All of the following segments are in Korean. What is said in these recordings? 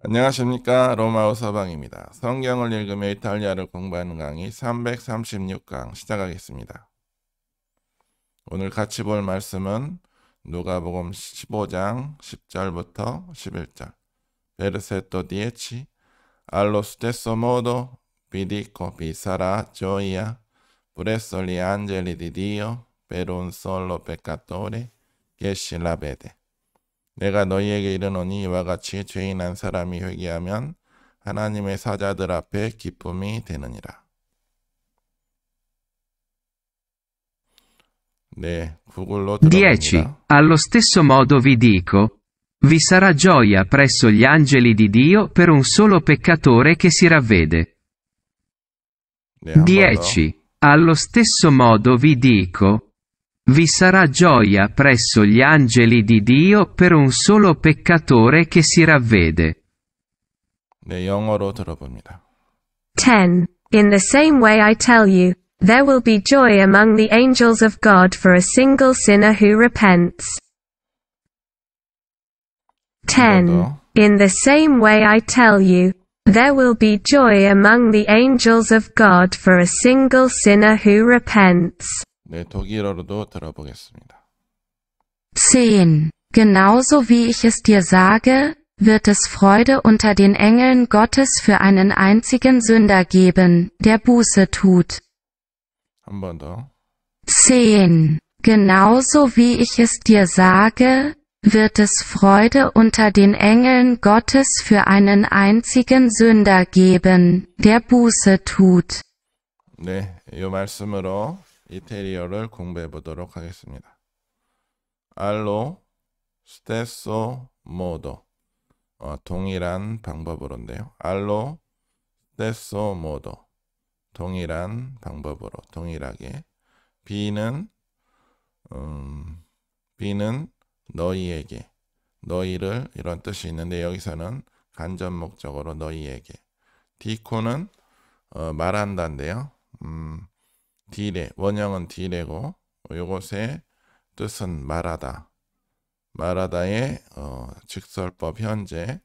안녕하십니까 로마어 서방입니다. 성경을 읽으며 이탈리아를 공부하는 강의 336강 시작하겠습니다. 오늘 같이 볼 말씀은 누가복음 15장 10절부터 11절 베르세토 디에치 allo stesso modo vi dico vi sarà gioia presso gli angeli di Dio per un solo peccatore che si la vede 내가 너희에게 이르노니 이와 같이 죄인한 사람이 회개하면 하나님의 사자들 앞에 기쁨이 되느니라. 네, 10. Allo stesso modo vi dico, vi sarà gioia presso gli angeli di Dio per un solo peccatore che si ravvede. 네, Allo stesso modo vi dico, vi sarà gioia presso gli angeli di Dio per un solo peccatore che si ravvede. 네, 영어로 들어봅니다. 10. In the same way I tell you, there will be joy among the angels of God for a single sinner who repents. 10. In the same way I tell you, there will be joy among the angels of God for a single sinner who repents. 네, 독일어로도 들어보겠습니다. 10. Genauso wie ich es dir sage, wird es Freude unter den Engeln Gottes für einen einzigen Sünder geben, der Buße tut. 한번 더. 10. Genauso wie ich es dir sage, wird es Freude unter den Engeln Gottes für einen einzigen Sünder geben, der Buße tut. 네, 이 말씀으로 이태리어를 공부해 보도록 하겠습니다. 알로 스테소 모도 어, 동일한 방법으로인데요. 알로 스테소 모도 동일한 방법으로 동일하게 비는 음, 비는 너희에게 너희를 이런 뜻이 있는데 여기서는 간접 목적으로 너희에게 디코는 어, 말한다인데요. 음, 디레 원형은 디레고 요것의 뜻은 말하다. 말하다의 어, 직설법 현재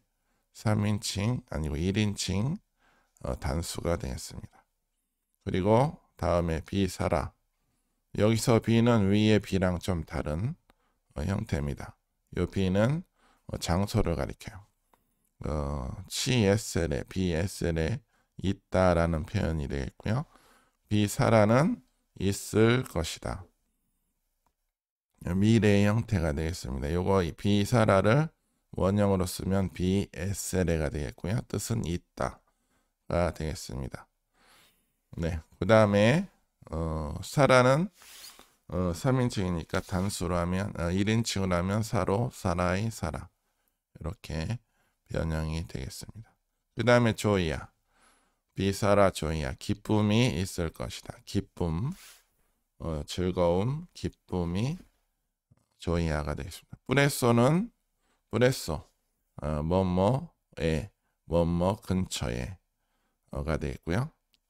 3인칭 아니고 1인칭 어, 단수가 되겠습니다. 그리고 다음에 비사라. 여기서 비는 위의 비랑 좀 다른 어, 형태입니다. 요 비는 어, 장소를 가리켜요. 어, CSL에, BSL에 있다라는 표현이 되겠고요. 비사라는 있을 것이다. 미래의 형태가 되겠습니다. 요거 비사라를 원형으로 쓰면 BSLA가 되겠고요. 뜻은 있다가 되겠습니다. 네, 그 다음에 어, 사라는 어, 3인칭이니까 단수로 하면 어, 1인칭으로 하면 사로 사라이 사라 이렇게 변형이 되겠습니다. 그 다음에 조이야 비사라 조이야 기쁨이 있을 것이다. 기쁨, 어, 즐거움, 기쁨이 조이야가 되겠습니다. 뿌레소는 뿌레소, 어, 뭐뭐에, 뭐뭐 근처에 어가 되겠고요.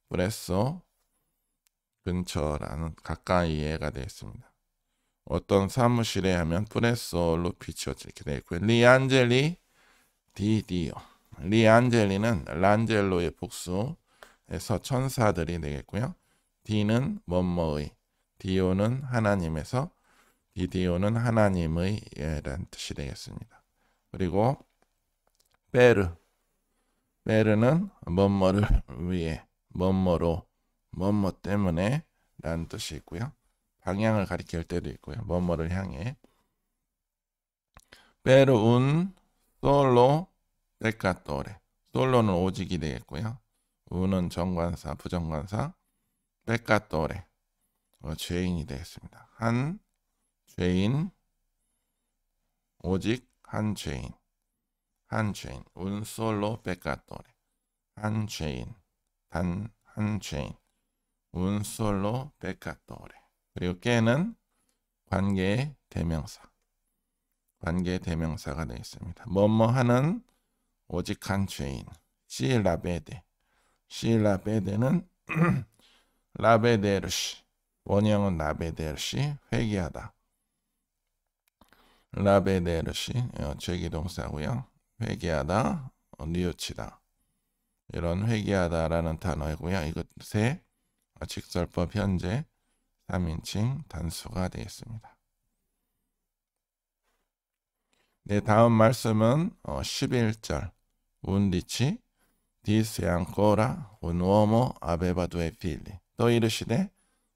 뿌레소 근처라는 가까이에가 되겠습니다. 어떤 사무실에 하면 뿌레소로 비추어지게 되겠고요. 리안젤리 디디오 리안젤리는 란젤로의 복수에서 천사들이 되겠고요. 디는 뭐뭐의, 디오는 하나님에서 디디오는 하나님의 예란 뜻이 되겠습니다. 그리고 베르, 베르는 뭐뭐를 위해, 뭐뭐로, 뭐뭐 때문에 라는 뜻이 있고요. 방향을 가리킬 때도 있고요. 뭐뭐를 향해. 베르운 솔로 백까또레 솔로는 오직이 되겠고요. 우는 정관사, 부정관사, 백까또레 어, 죄인이 되겠습니다. 한 죄인, 오직 한 죄인, 한 죄인, 운 솔로 백까또레한 죄인, 단 한 죄인, 운 솔로 백까또레 그리고 깨는 관계 대명사, 관계 대명사가 되겠습니다. 뭐 뭐 하는 오직 한 죄인 시라베데 시라베데는 라베데르시 원형은 라베데르시 회개하다 라베데르시 죄기동사고요 어, 회개하다 어, 뉘우치다 이런 회개하다라는 단어이고요 이것에 직설법 현재 3인칭 단수가 되겠습니다. 네, 다음 말씀은 어, 11절. 운디치 디스 양코라 운오모 아베바두에 필리. 또 이르시되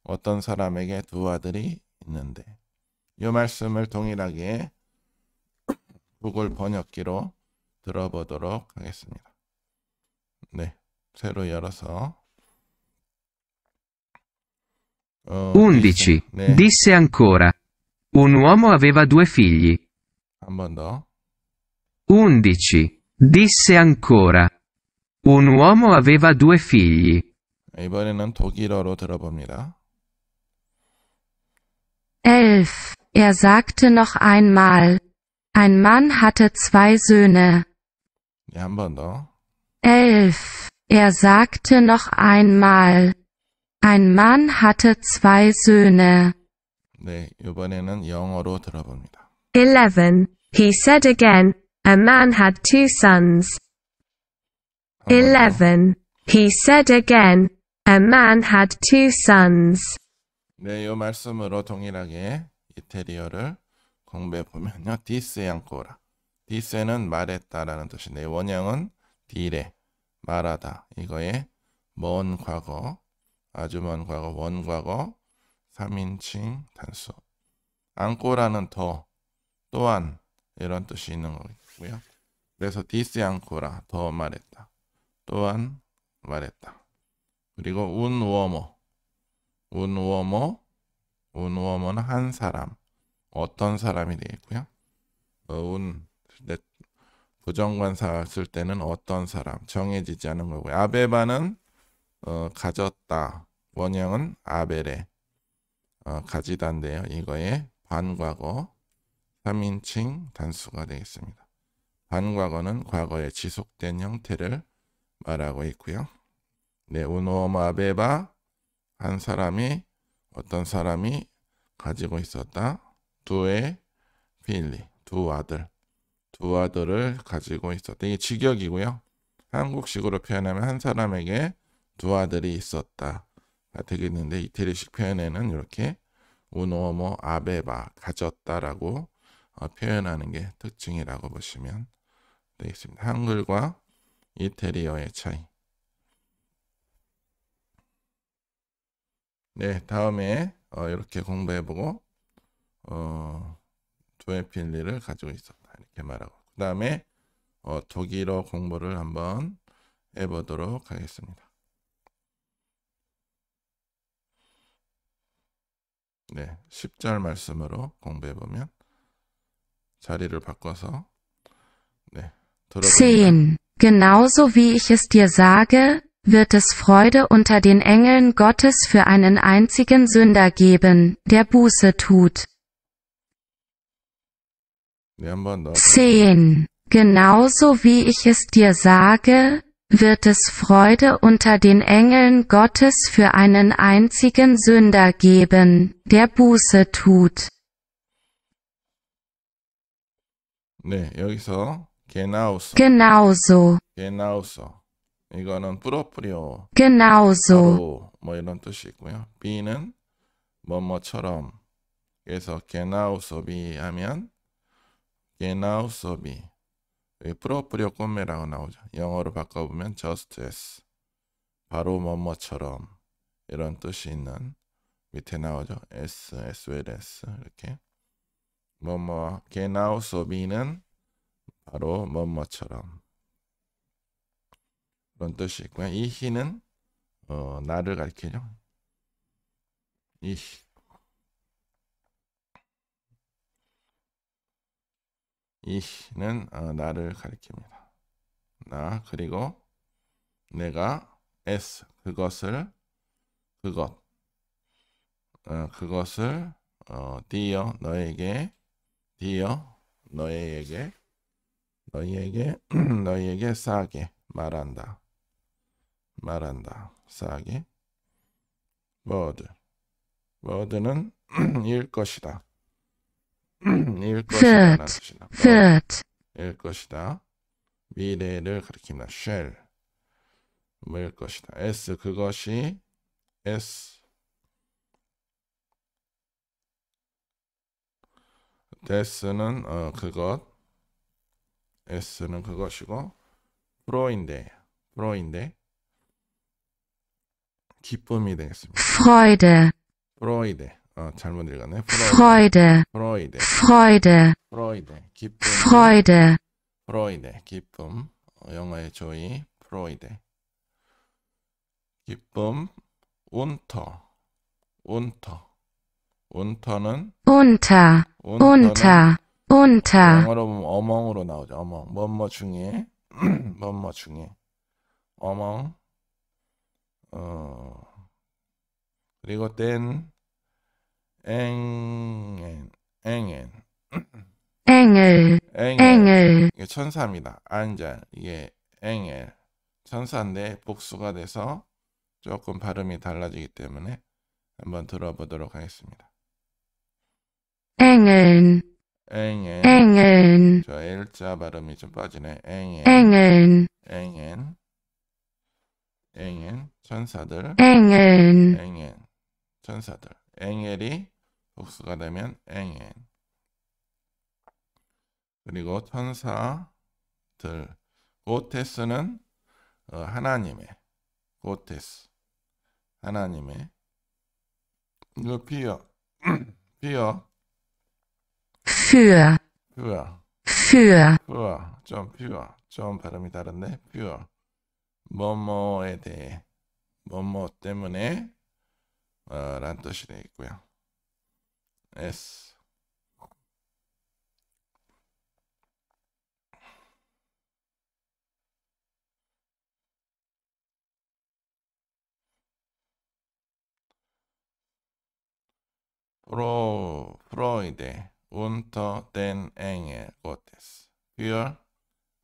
어떤 사람에게 두 아들이 있는데. 이 말씀을 동일하게 구글 번역기로 들어보도록 하겠습니다. 네, 새로 열어서 어, 11. 네. Disse ancora. Un uomo aveva due figli. haben wir Disse ancora. Un uomo aveva due figli. 이번에는 독일어로 들어봅니다. 11. Er sagte noch einmal. Ein Mann hatte zwei Söhne. 네, 한번 Er sagte noch einmal. Ein Mann hatte zwei Söhne. 네, 이번에는 영어로 들어봅니다. 11. He said again, A man had two sons. 11. He said again, A man had two sons. 네, 이 말씀으로 동일하게 이태리어를 공부해 보면요. 디스 양꼬라. 디스는 말했다라는 뜻인데 원형은 디레 말하다. 이거에 먼 과거, 아주 먼 과거, 원 과거, 3인칭 단수. 앙꼬라는 더 또한 이런 뜻이 있는 거고요. 그래서 디스 양코라 더 말했다. 또한 말했다. 그리고 운 워머 운 워머 운 워머는 한 사람 어떤 사람이 되겠고요. 어, 운 부정관사 쓸 때는 어떤 사람 정해지지 않은 거고요. 아베바는 어, 가졌다. 원형은 아벨에 어, 가지단데요. 이거의 반과거 3인칭 단수가 되겠습니다. 반과거는 과거의 지속된 형태를 말하고 있고요. 네, 우노마베바 한 사람이 어떤 사람이 가지고 있었다. 두의 필리, 두 아들, 두 아들을 가지고 있었다. 이게 직역이고요. 한국식으로 표현하면 한 사람에게 두 아들이 있었다. 되겠는데 이태리식 표현에는 이렇게 우노모 아베바 가졌다라고 어, 표현하는 게 특징이라고 보시면 되겠습니다. 한글과 이태리어의 차이. 네, 다음에 어, 이렇게 공부해보고 어, 두에필리를 가지고 있었다 이렇게 말하고 그 다음에 어, 독일어 공부를 한번 해보도록 하겠습니다. 네, 10절 말씀으로 공부해보면 자리를 바꿔서 네, Sehen. Genauso wie ich es dir sage, wird es Freude unter den Engeln Gottes für einen einzigen Sünder geben, der Buße tut. 네, 10. Genauso wie ich es dir sage, wird es Freude unter den Engeln Gottes für einen einzigen Sünder geben, der Buße tut. 네, 여기서 genauso. genauso. genauso. 이거는 proprio. genauso. 뭐 이런 뜻이 있고요. be는 뭐뭐처럼. 그래서 genauso be 하면 genauso be. 프로프리오 꿈매라고 나오죠. 영어로 바꿔보면 just as. 바로 뭐뭐처럼 이런 뜻이 있는 밑에 나오죠. s, as well as 이렇게 뭐뭐 게나우 소비는 바로 뭐뭐처럼 그런 뜻이 있고요. 이 히는 어, 나를 가리키죠. 이 히. 이 히는 어, 나를 가리킵니다. 나 그리고 내가 s 그것을 그것 어, 그것을 어, 띄어 너에게 디어 너희에게 너희에게 너희에게 싸게 말한다. 말한다. 싸게. 워드. 워드는 일 것이다. 일 것이다라는 뜻일 뭐? 것이다. 미래를 가리킵니다. shall. 뭐 일 것이다. s 그것이 s 데스는 어, 그것 s는 그것이고 프로인데 프로인데 기쁨이 되겠습니다. 프로이드 프로이드 어, 잘못 읽었네. 프로이드 프로이드 프로이드 프로이드 기쁨 프로이드 프로이드 기쁨 어, 영어의 조이 프로이드 기쁨 운터 운터 unter는 unter, unter, unter. 영어로 보면 어멍으로 나오죠. 어멍. 뭐뭐 중에, 뭐뭐 중에, 어멍. 어. 그리고 땐 앵엔, 앵엔. 앵을, 앵을. 이게 천사입니다. 안젤. 이게 앵엘. 천사인데 복수가 돼서 조금 발음이 달라지기 때문에 한번 들어보도록 하겠습니다. 앵은 앵엔 앵은 저 L자 발음이 좀 빠지네. 앵엔 앵은 앵엔 앵엔 천사들 앵은 앵엔 천사들 앵엘이 복수가 되면 앵엔 그리고 천사들 고테스는 어, 하나님의 고테스 하나님의 이거 비어 비어 퓨 ü r für f ü 좀 f 그. ü 좀 발음이 다른데 f 그. ü 뭐뭐에 대해 뭐뭐 때문에 어, 란 뜻이 되어 있고요. S 프로 프로이데 unter den Engel Gottes. Für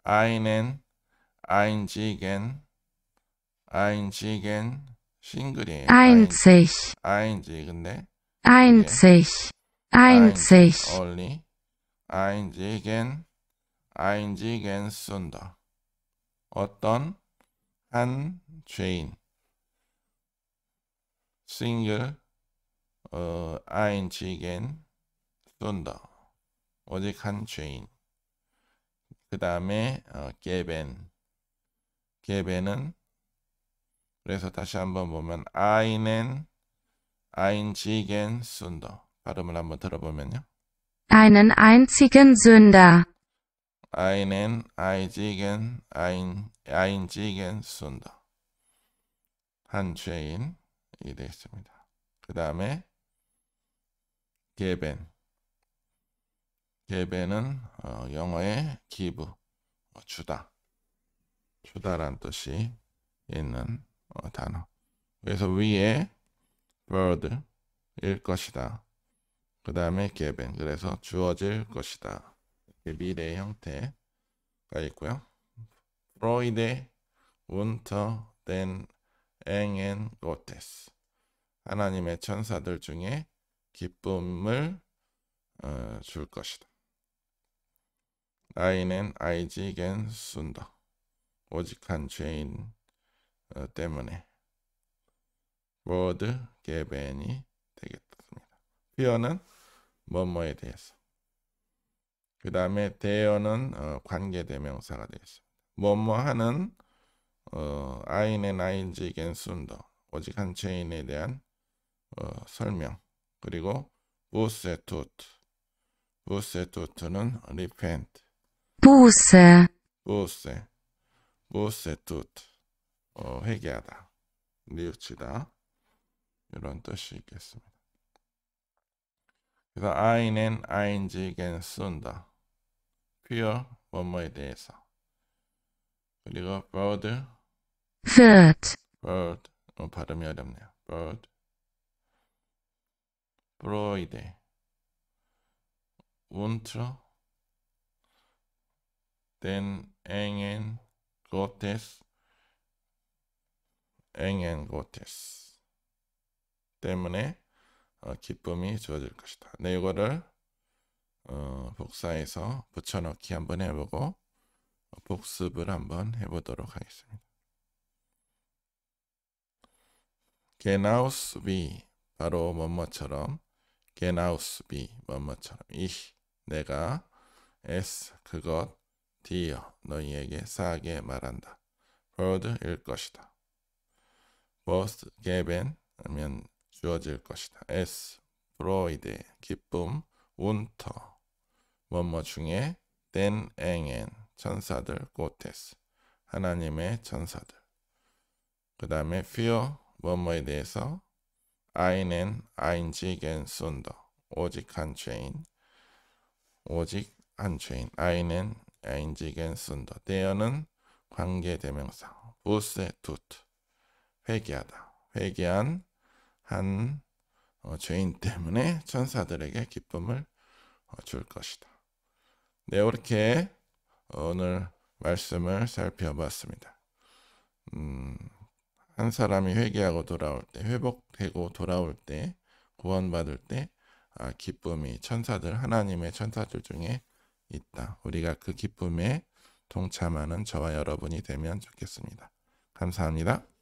einen einzigen, einzigen, 싱글이에요. einzig, einzig, e n 데 einzig, einzig, only, einzigen, einzigen 쓴다. 어떤 한 죄인, 싱글, 어, einzigen, 쏜더 오직 한 죄인 그 다음에 어, 게벤 개벤은 그래서 다시 한번 보면 아이넨 아인지겐 순더 발음을 한번 들어보면요 einen einzigen Sünder einen 한 죄인이 되겠습니다. 그 다음에 g e 개배는 어, 영어의 기부, 어, 주다. 주다란 뜻이 있는 어, 단어. 그래서 위에 bird, 일 것이다. 그 다음에 개벤, 그래서 주어질 것이다. 미래 형태가 있고요. 프로이데, 운터, 덴, 엥엔, 고테스. 하나님의 천사들 중에 기쁨을 어, 줄 것이다. 나인엔 아이지겐 순더 오직한 죄인 어, 때문에 모드 개변이 되겠습니다. 피어는 뭐뭐에 대해서 그 다음에 대어는 어, 관계대명사가 되겠습니다. 뭐뭐하는 어, 아인의 나인지겐 순더 오직 한 죄인에 대한 어, 설명 그리고 우세투트 우세투트는 r e p 부세 부세 부세 뜻 어, 회개하다 뉘우치다 이런 뜻이 있겠습니다. 그래서 아이는 i 인 g 겐 쓴다. 퀴어 뭐뭐에 대해서 그리고 b 드 r 드 b 드 어, 발음이 어렵네요. b 드브로이드 운트 den engen Gottes, engen Gottes 때문에 어, 기쁨이 주어질 것이다. 네, 이거를 어, 복사해서 붙여넣기 한번 해보고 복습을 한번 해보도록 하겠습니다. 게나우스 비 바로 뭐뭐처럼 게나우스 비 뭐뭐처럼 이 내가 s 그것 디어 너희에게 싸게 말한다. 버드일 것이다. 버스 게벤 하면 주어질 것이다. S 브로이드 기쁨 운터 뭐뭐 중에 댄 앵엔 천사들 꼬테스 하나님의 천사들 그 다음에 f e 뭐뭐에 대해서 아이넨 아인지 겐 순더 오직 한 죄인 오직 한 죄인 아이넨 인지겐 쓴다. 대어는 관계 대명사. 부세 투트. 회개하다. 회개한 한 어, 죄인 때문에 천사들에게 기쁨을 어, 줄 것이다. 네, 이렇게 오늘 말씀을 살펴봤습니다. 음, 한 사람이 회개하고 돌아올 때, 회복되고 돌아올 때, 구원받을 때, 아, 기쁨이 천사들, 하나님의 천사들 중에 있다. 우리가 그 기쁨에 동참하는 저와 여러분이 되면 좋겠습니다. 감사합니다.